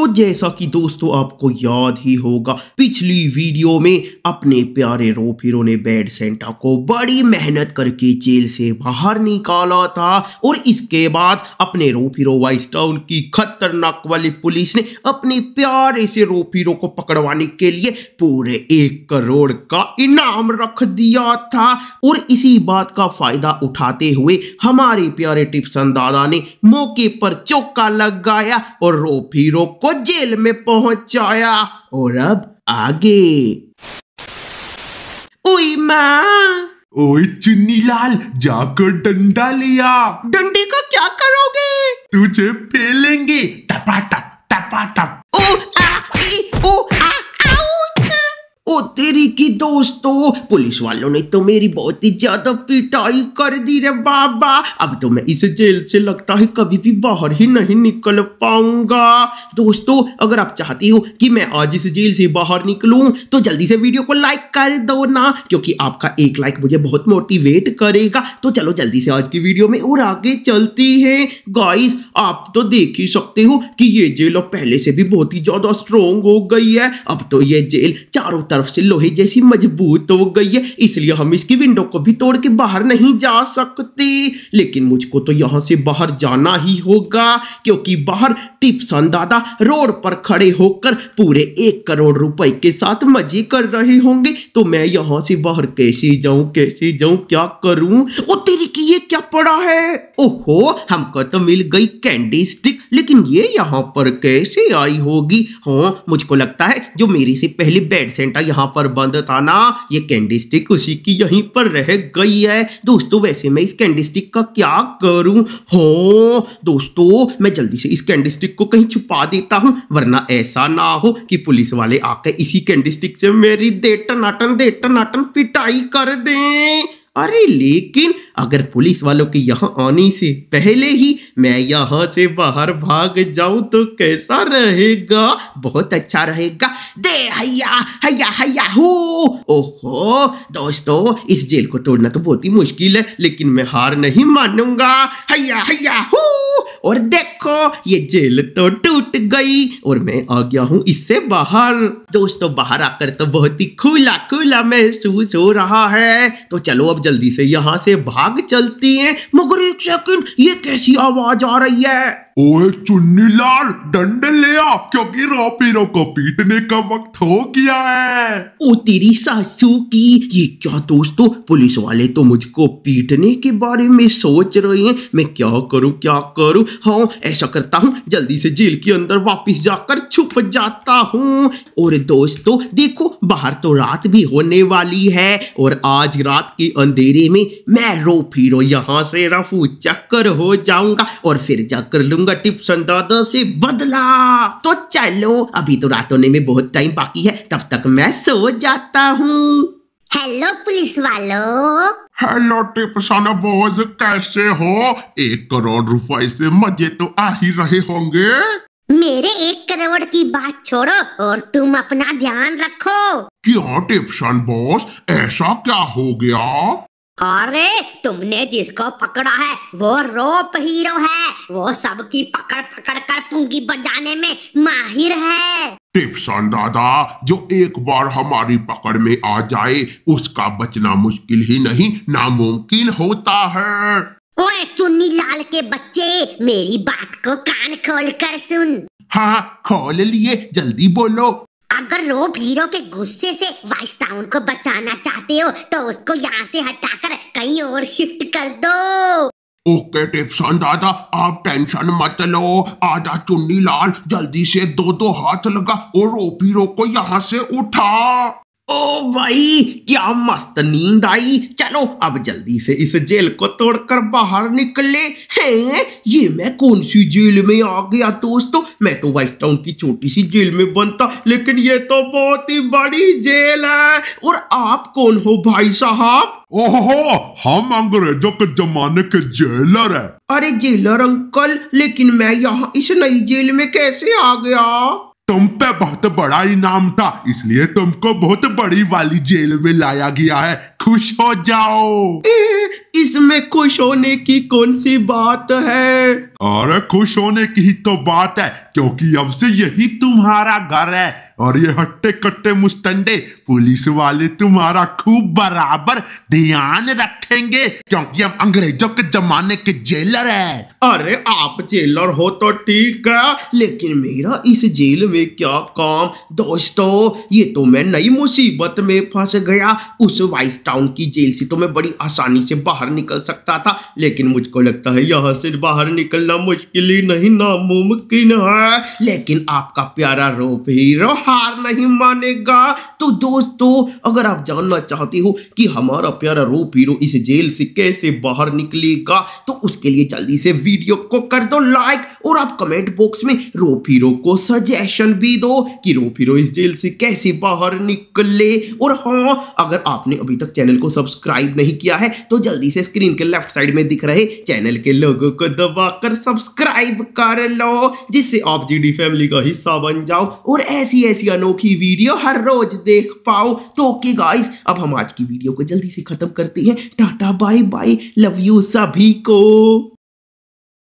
तो जैसा कि दोस्तों आपको याद ही होगा पिछली वीडियो में अपने प्यारे रोफिरो ने बैड सेंटा को बड़ी मेहनत करके जेल से बाहर निकाला था और इसके बाद अपने रोफिरो वाइस टाउन की खत खतरनाक वाली पुलिस ने अपने प्यारे से रोपीरों को पकड़वाने के लिए पूरे एक करोड़ का इनाम रख दिया था और इसी बात का फायदा उठाते हुए हमारे प्यारे टिप्सन दादा ने मौके पर चौका लगाया और रोपीरों को जेल में पहुंचाया और अब आगे ओई माँ ओए चुन्नीलाल जाकर डंडा लिया डंडे का क्या करोगे तुझे फेलेंगे टपा टप टपा टप ओ आ! तेरी की दोस्तों पुलिस वालों ने तो मेरी बहुत ही ज्यादा पिटाई कर दी रे बाबा अब तो मैं इस जेल से लगता है कभी भी बाहर ही नहीं निकल पाऊंगा दोस्तों अगर आप चाहती हो कि मैं आज इस जेल से बाहर निकलूं तो जल्दी से वीडियो को लाइक कर दो ना क्योंकि आपका एक लाइक मुझे बहुत मोटिवेट करेगा तो चलो जल्दी से आज की वीडियो में और आगे चलती है गाइस आप तो देख ही सकते हो कि ये जेल अब पहले से भी बहुत ही ज्यादा स्ट्रोंग हो गई है अब तो ये जेल चारों तरफ से लोहे जैसी मजबूत हो गई है इसलिए हम इसकी विंडो को भी तोड़ के बाहर नहीं जा सकते लेकिन मुझको तो यहाँ से बाहर जाना ही होगा क्योंकि बाहर टिप्सन दादा रोड पर खड़े होकर पूरे एक करोड़ रुपए के साथ मजे कर रहे होंगे तो मैं यहाँ से बाहर कैसे जाऊं कैसे जाऊं क्या करूं ओ तेरी पड़ा है ओहो हमको तो मिल गई कैंडी स्टिक लेकिन ये यहाँ पर कैसे आई होगी हाँ मुझको लगता है जो मेरी से पहले बेड सेंटर यहाँ पर बंद था ना ये कैंडी स्टिक उसी की यहीं पर रह गई है दोस्तों वैसे मैं इस कैंडी स्टिक का क्या करूँ हो हाँ, दोस्तों मैं जल्दी से इस कैंडी स्टिक को कहीं छुपा देता हूँ वरना ऐसा ना हो कि पुलिस वाले आकर इसी कैंडी स्टिक से मेरी देटन आटन देटन आटन पिटाई कर दें अरे लेकिन अगर पुलिस वालों के यहाँ आने से पहले ही मैं यहाँ से बाहर भाग जाऊं तो कैसा रहेगा बहुत अच्छा रहेगा दे हया हया हया हो ओहो दोस्तों इस जेल को तोड़ना तो बहुत ही मुश्किल है लेकिन मैं हार नहीं मानूंगा हया हया हो और देखो ये जेल तो टूट गई और मैं आ गया हूँ इससे बाहर दोस्तों बाहर आकर तो बहुत ही खुला खुला महसूस हो रहा है तो चलो अब जल्दी से यहाँ से भाग चलती है मगर एक सेकंड ये कैसी आवाज आ रही है ओए चुन्नी लाल डंडे ले आ क्योंकि रोपीरो को पीटने का वक्त हो गया है ओ तेरी सासू की ये क्या दोस्तों पुलिस वाले तो मुझको पीटने के बारे में सोच रहे हैं मैं क्या करूं क्या करूं हाँ ऐसा करता हूँ जल्दी से जेल के अंदर वापस जाकर छुप जाता हूँ और दोस्तों देखो बाहर तो रात भी होने वाली है और आज रात के अंधेरे में मैं रो यहाँ से रफू चक्कर हो जाऊंगा और फिर जाकर लूंगा दूंगा टिप्स दादा से बदला तो चलो अभी तो रात होने में बहुत टाइम बाकी है तब तक मैं सो जाता हूँ हेलो पुलिस वालों हेलो टिपसाना बोझ कैसे हो एक करोड़ रुपए से मजे तो आ ही रहे होंगे मेरे एक करोड़ की बात छोड़ो और तुम अपना ध्यान रखो क्यों टिपसन बॉस ऐसा क्या हो गया अरे तुमने जिसको पकड़ा है वो रोप हीरो है वो सबकी पकड़ पकड़ कर पुंगी बजाने में माहिर है टिप्सन दादा जो एक बार हमारी पकड़ में आ जाए उसका बचना मुश्किल ही नहीं नामुमकिन होता है ओए चुन्नी लाल के बच्चे मेरी बात को कान खोल कर सुन हाँ खोल लिए जल्दी बोलो अगर रोप हीरो के गुस्से से वाइस टाउन को बचाना चाहते हो तो उसको यहाँ से हटाकर कहीं और शिफ्ट कर दो ओके टिप्सन दादा आप टेंशन मत लो आधा चुन्नी लाल जल्दी से दो दो हाथ लगा और रोपीरो को यहाँ से उठा ओ भाई क्या मस्त नींद आई चलो अब जल्दी से इस जेल को तोड़कर बाहर निकले हैं ये मैं कौन सी जेल में आ गया दोस्तों मैं तो वाइस टाउन की छोटी सी जेल में बनता लेकिन ये तो बहुत ही बड़ी जेल है और आप कौन हो भाई साहब ओहो हम अंग्रेजों के जमाने के जेलर है अरे जेलर अंकल लेकिन मैं यहाँ इस नई जेल में कैसे आ गया तुम पे बहुत बड़ा इनाम था इसलिए तुमको बहुत बड़ी वाली जेल में लाया गया है खुश हो जाओ इसमें खुश होने की कौन सी बात है अरे खुश होने की ही तो बात है क्योंकि अब से यही तुम्हारा घर है और ये हट्टे कट्टे मुस्तंडे पुलिस वाले तुम्हारा खूब बराबर ध्यान रखेंगे क्योंकि हम अंग्रेजों के जमाने के जेलर है अरे आप जेलर हो तो ठीक है लेकिन मेरा इस जेल में क्या काम दोस्तों ये तो मैं नई मुसीबत में फंस गया उस वाइस टाउन की जेल से तो मैं बड़ी आसानी से बाहर निकल सकता था लेकिन मुझको लगता है यहाँ से बाहर निकल मिलना मुश्किल ही नहीं नामुमकिन है लेकिन आपका प्यारा रो भी रो हार नहीं मानेगा तो दोस्तों अगर आप जानना चाहते हो कि हमारा प्यारा रोप हीरो इस जेल से कैसे बाहर निकलेगा तो उसके लिए जल्दी से वीडियो को कर दो लाइक और आप कमेंट बॉक्स में रोप हीरो को सजेशन भी दो कि रोप हीरो इस जेल से कैसे बाहर निकले और हाँ अगर आपने अभी तक चैनल को सब्सक्राइब नहीं किया है तो जल्दी से स्क्रीन के लेफ्ट साइड में दिख रहे चैनल के लोगों को दबाकर सब्सक्राइब कर लो जिससे आप जीडी फैमिली का हिस्सा बन जाओ और ऐसी ऐसी अनोखी वीडियो हर रोज देख पाओ तो ओके गाइस अब हम आज की वीडियो को जल्दी से खत्म करते हैं tata bye bye love you सभी को